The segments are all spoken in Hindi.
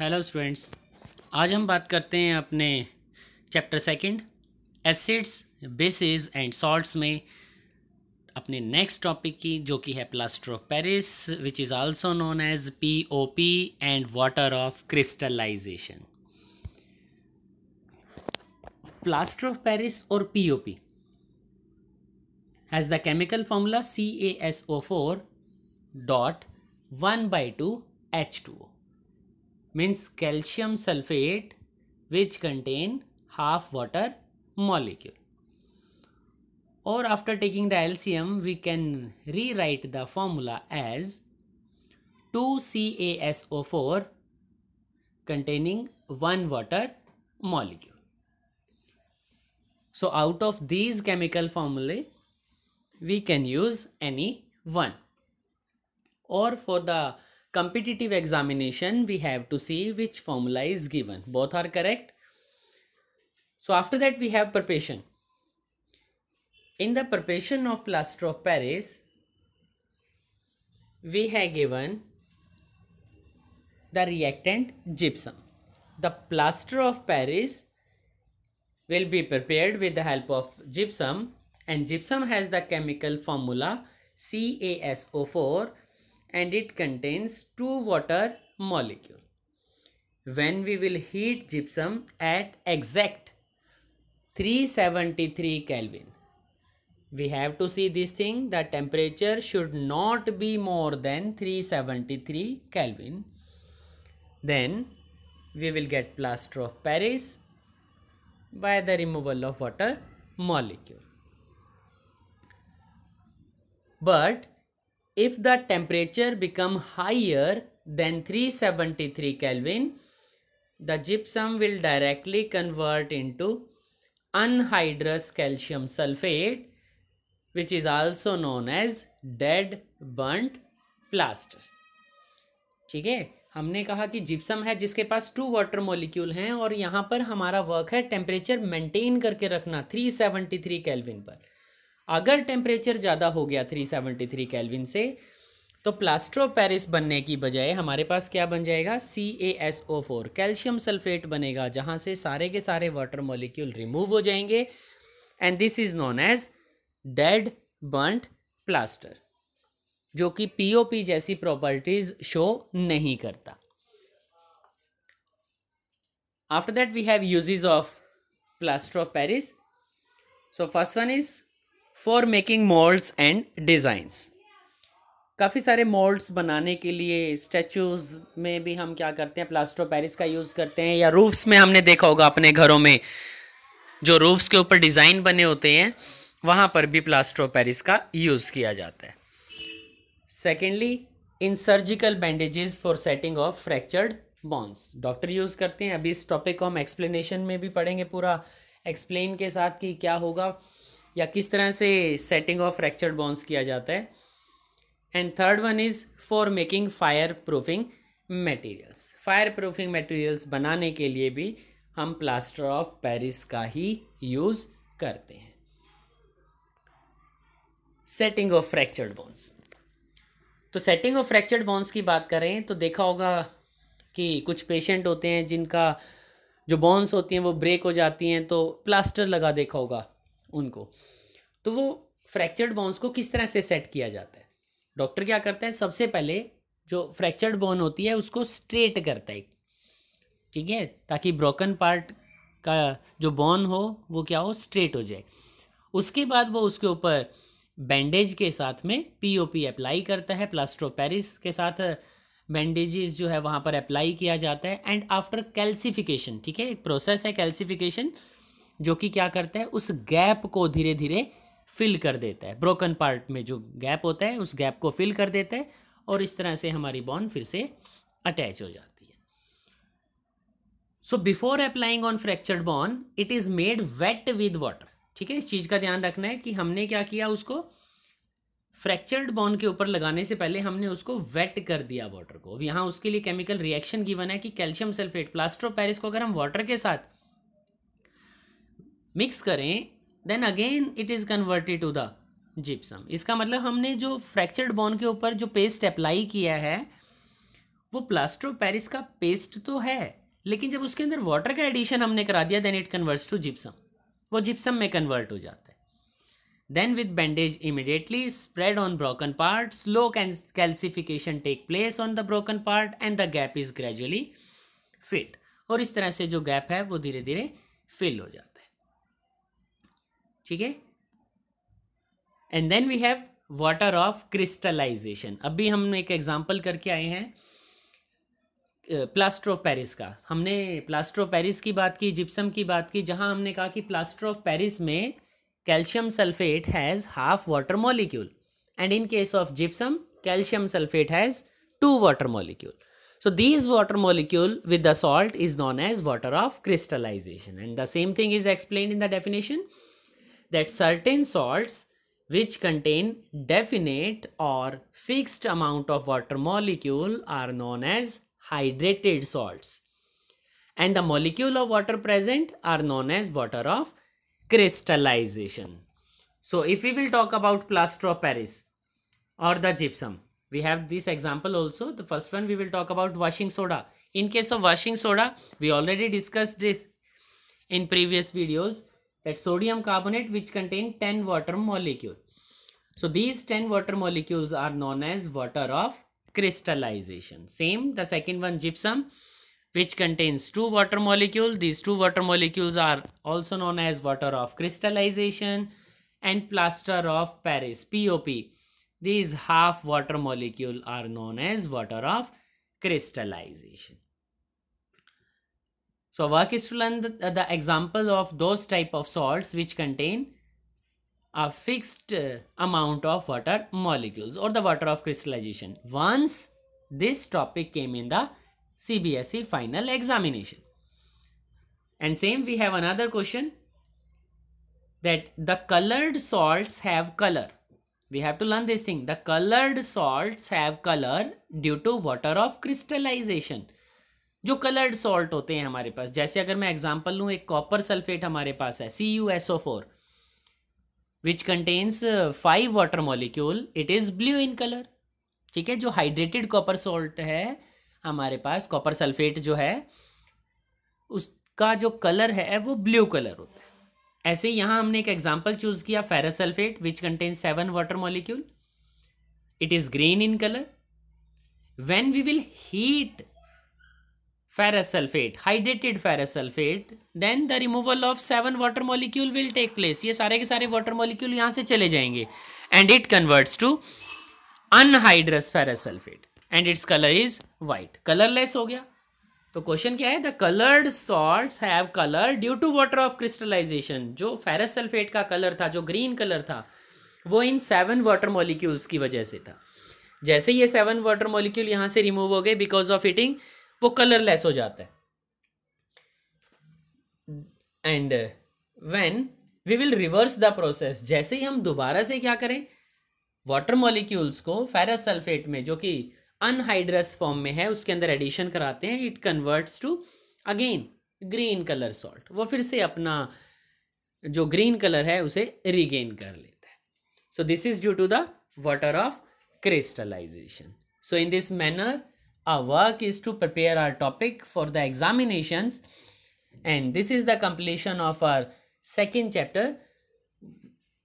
हेलो स्टूडेंट्स आज हम बात करते हैं अपने chapter second acids bases and salts में अपने नेक्स्ट टॉपिक की जो कि है plaster of Paris which is also known as P O P and water of crystallization plaster of Paris और P O P has the chemical formula C A S O four dot one by two H two O means calcium sulfate which contain half water molecule or after taking the LCM we can rewrite the formula as 2CaSO4 containing one water molecule. So out of these chemical formulae we can use any one or for the competitive examination, we have to see which formula is given. Both are correct. So after that, we have preparation. In the preparation of plaster of Paris, we have given the reactant gypsum. The plaster of Paris will be prepared with the help of gypsum and gypsum has the chemical formula CaSO4 and it contains two water molecule. When we will heat gypsum at exact 373 Kelvin, we have to see this thing the temperature should not be more than 373 Kelvin. Then we will get plaster of Paris by the removal of water molecule. But if the temperature become higher than 373 Kelvin, the gypsum will directly convert into anhydrous calcium sulfate which is also known as dead burnt plaster. ठीक है हमने कहा कि जिप्सम है जिसके पास टू वाटर मॉलिक्यूल हैं और यहाँ पर हमारा वर्क है टेम्परेचर मेंटेन करके रखना 373 केल्विन पर अगर टेम्परेचर ज़्यादा हो गया 373 कैलविन से तो ऑफ पैरिस बनने की बजाय हमारे पास क्या बन जाएगा C A S O four calcium sulphate बनेगा जहाँ से सारे के सारे वाटर मॉलिक्यूल रिमूव हो जाएंगे and this is known as dead burnt plaster जो कि पीओपी जैसी प्रॉपर्टीज शो नहीं करता after that we have usages of plaster of Paris so first one is for making moulds and designs काफ़ी सारे मॉल्ड्स बनाने के लिए स्टैचूज़ में भी हम क्या करते हैं प्लास्टो पेरिस का यूज़ करते हैं या रूफ्स में हमने देखा होगा अपने घरों में जो रूफ्स के ऊपर डिज़ाइन बने होते हैं वहाँ पर भी प्लास्टो पेरिस का यूज़ किया जाता है secondly in surgical bandages for setting of fractured bones doctor use करते हैं अभी इस टॉपिक को हम एक्सप्लेनेशन में भी पढ़ेंगे पूरा एक्सप्लेन के साथ कि क्या होगा या किस तरह से सेटिंग ऑफ फ्रैक्चर्ड बॉन्स किया जाता है and third one is for making fire proofing materials fire proofing materials बनाने के लिए भी हम प्लास्टर ऑफ पेरिस का ही यूज़ करते हैं सेटिंग ऑफ फ्रैक्चर्ड बॉन्स तो सेटिंग ऑफ फ्रैक्चर्ड बॉन्स की बात करें तो देखा होगा कि कुछ पेशेंट होते हैं जिनका जो बॉन्स होती हैं वो ब्रेक हो जाती हैं तो प्लास्टर लगा देखा होगा उनको तो वो फ्रैक्चर्ड बोन्स को किस तरह से सेट किया जाता है डॉक्टर क्या करता है सबसे पहले जो फ्रैक्चर्ड बोन होती है उसको स्ट्रेट करता है ठीक है ताकि ब्रोकन पार्ट का जो बोन हो वो क्या हो स्ट्रेट हो जाए उसके बाद वो उसके ऊपर बैंडेज के साथ में पीओपी अप्लाई करता है प्लास्ट्रोपेरिस के साथ बैंडेजेस जो है वहाँ पर अप्लाई किया जाता है एंड आफ्टर कैल्सिफिकेशन ठीक है एक प्रोसेस है कैल्सिफिकेशन जो कि क्या करता है उस गैप को धीरे धीरे फिल कर देता है ब्रोकन पार्ट में जो गैप होता है उस गैप को फिल कर देता है और इस तरह से हमारी बॉन फिर से अटैच हो जाती है so before applying on fractured bone it is made wet with water ठीक है इस चीज़ का ध्यान रखना है कि हमने क्या किया उसको फ्रैक्चर्ड बॉन के ऊपर लगाने से पहले हमने उसको वेट कर दिया वाटर को अब यहां उसके लिए केमिकल रिएक्शन गिवन है कि कैल्शियम सल्फेट प्लास्टो पेरिस को अगर हम वाटर के साथ मिक्स करें then again it is converted to the gypsum इसका मतलब हमने जो फ्रैक्चर्ड बोन के ऊपर जो पेस्ट अप्लाई किया है वो प्लास्टर पेरिस का पेस्ट तो है लेकिन जब उसके अंदर वाटर का एडिशन हमने करा दिया then it converts to gypsum वो जिप्सम में कन्वर्ट हो जाता है then with bandage immediately spread on broken part slow calcification take place on the broken part and the gap is gradually fit और इस तरह से जो गैप है वो धीरे धीरे फिल हो जाता है ठीक है and then we have water of crystallization अभी हम एक एग्जांपल करके आए हैं प्लास्टर ऑफ पैरिस का हमने प्लास्टर ऑफ पैरिस की बात की जिप्सम की बात की जहां हमने कहा कि प्लास्टर ऑफ पैरिस में calcium sulphate has half water molecule and in case of gypsum calcium sulphate has two water molecule so these water molecule with the salt is known as water of crystallization and the same thing is explain in the definition that certain salts which contain definite or fixed amount of water molecule are known as hydrated salts and the molecule of water present are known as water of crystallization. So if we will talk about plaster of Paris or the gypsum, we have this example also. The first one we will talk about washing soda. In case of washing soda, we already discussed this in previous videos that sodium carbonate which contain 10 water molecule. So these 10 water molecules are known as water of crystallization. Same the second one gypsum which contains two water molecule. These two water molecules are also known as water of crystallization and plaster of Paris POP. These half water molecule are known as water of crystallization. So work is to learn the, the example of those type of salts which contain a fixed uh, amount of water molecules or the water of crystallization. Once this topic came in the CBSE final examination. And same we have another question that the colored salts have color. We have to learn this thing. The colored salts have color due to water of crystallization. जो कलर्ड सॉल्ट होते हैं हमारे पास जैसे अगर मैं एग्जाम्पल लूँ एक कॉपर सल्फेट हमारे पास है C U S O four which contains five water molecule it is blue in colour ठीक है जो हाइड्रेटेड कॉपर सॉल्ट है हमारे पास कॉपर सल्फेट जो है उसका जो कलर है वो ब्लू कलर होता है ऐसे यहाँ हमने एक एग्जाम्पल चूज़ किया ferrous sulphate which contain seven water molecule it is green in colour when we will heat ferrous sulfate hydrated ferrous sulfate then the removal of seven water molecule will take place ये सारे के सारे water molecule यहाँ से चले जाएंगे and it converts to unhydrous ferrous sulfate and its color is white colorless हो गया तो क्वेश्चन क्या है the coloured salts have colour due to water of crystallization जो फेरस सल्फेट का कलर था जो ग्रीन कलर था वो इन सेवन वाटर मॉलिक्यूल्स की वजह से था जैसे ये सेवन वाटर मॉलिक्यूल यहाँ से रिमूव हो गए बिकॉज ऑफ ईटिंग वो कलरलेस हो जाता है and when we will reverse the process जैसे ही हम दोबारा से क्या करें वाटर मॉलिक्यूल्स को फेरस सल्फेट में जो कि अनहाइड्रस फॉर्म में है उसके अंदर एडिशन कराते हैं it converts to again green colour salt वो फिर से अपना जो ग्रीन कलर है उसे रिगेन कर लेता है so this is due to the water of crystallization so in this manner Our work is to prepare our topic for the examinations and this is the completion of our second chapter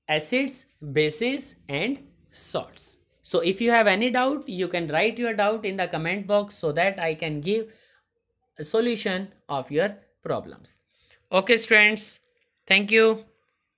acids, bases and salts. So if you have any doubt, you can write your doubt in the comment box so that I can give a solution of your problems. Okay, students. Thank you.